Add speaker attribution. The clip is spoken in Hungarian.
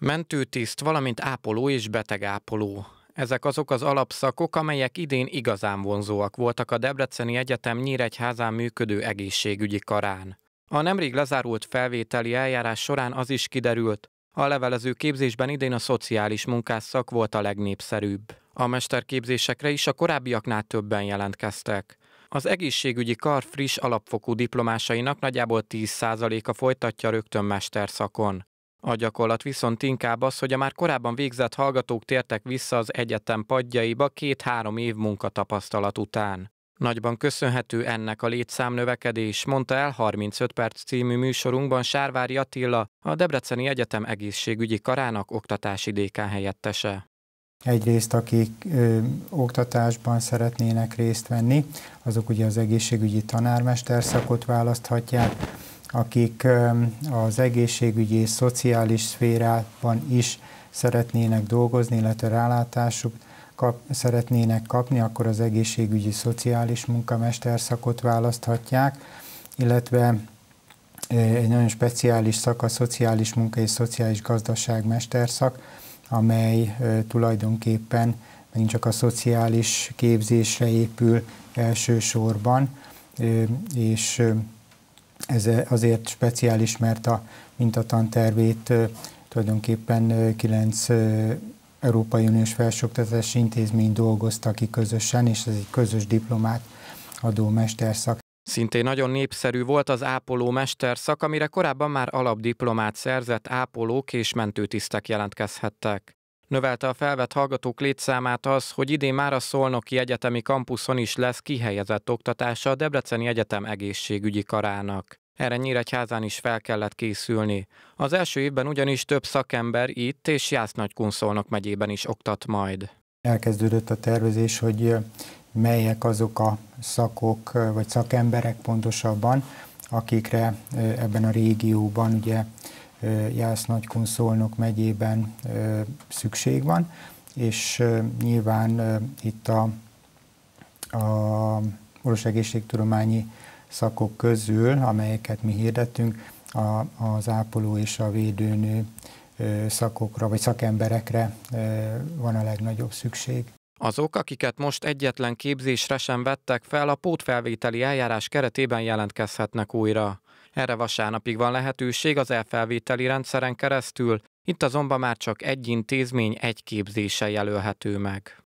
Speaker 1: Mentőtiszt, valamint ápoló és betegápoló. Ezek azok az alapszakok, amelyek idén igazán vonzóak voltak a Debreceni Egyetem Nyíregyházán működő egészségügyi karán. A nemrég lezárult felvételi eljárás során az is kiderült, a levelező képzésben idén a szociális munkás szak volt a legnépszerűbb. A mesterképzésekre is a korábbiaknál többen jelentkeztek. Az egészségügyi kar friss alapfokú diplomásainak nagyjából 10%-a folytatja rögtön mesterszakon. A gyakorlat viszont inkább az, hogy a már korábban végzett hallgatók tértek vissza az egyetem padjaiba két-három év munkatapasztalat után. Nagyban köszönhető ennek a létszámnövekedés, mondta el 35 perc című műsorunkban Sárvári Attila, a Debreceni Egyetem egészségügyi karának oktatási dékán helyettese.
Speaker 2: Egyrészt, akik ö, oktatásban szeretnének részt venni, azok ugye az egészségügyi tanármester szakot választhatják, akik az egészségügyi és szociális szférában is szeretnének dolgozni, illetve rálátásuk kap, szeretnének kapni, akkor az egészségügyi szociális munkamester szakot választhatják, illetve egy nagyon speciális szak a szociális munka és szociális gazdaság mesterszak, amely tulajdonképpen megint csak a szociális képzésre épül elsősorban, és ez eh, azért speciális, mert a mintatantervét eh, tulajdonképpen eh, kilenc Európai Uniós felsőoktatási intézmény dolgozta ki közösen, és ez egy közös diplomát adó mesterszak.
Speaker 1: Szintén nagyon népszerű volt az ápoló mesterszak, amire korábban már alapdiplomát szerzett ápolók és mentőtisztek jelentkezhettek. Növelte a felvett hallgatók létszámát az, hogy idén már a Szolnoki Egyetemi Kampuszon is lesz kihelyezett oktatása a Debreceni Egyetem egészségügyi karának. Erre Nyíregyházán is fel kellett készülni. Az első évben ugyanis több szakember itt és Jász-Nagykunszolnok megyében is oktat majd.
Speaker 2: Elkezdődött a tervezés, hogy melyek azok a szakok, vagy szakemberek pontosabban, akikre ebben a régióban ugye Jász Nagykunszolnok megyében szükség van, és nyilván itt a, a orvos egészségtudományi szakok közül, amelyeket mi hirdettünk, a, az ápoló és a védőnő szakokra vagy szakemberekre van a legnagyobb szükség.
Speaker 1: Azok, akiket most egyetlen képzésre sem vettek fel, a pótfelvételi eljárás keretében jelentkezhetnek újra. Erre vasárnapig van lehetőség az elfelvételi rendszeren keresztül, itt azonban már csak egy intézmény egy képzése jelölhető meg.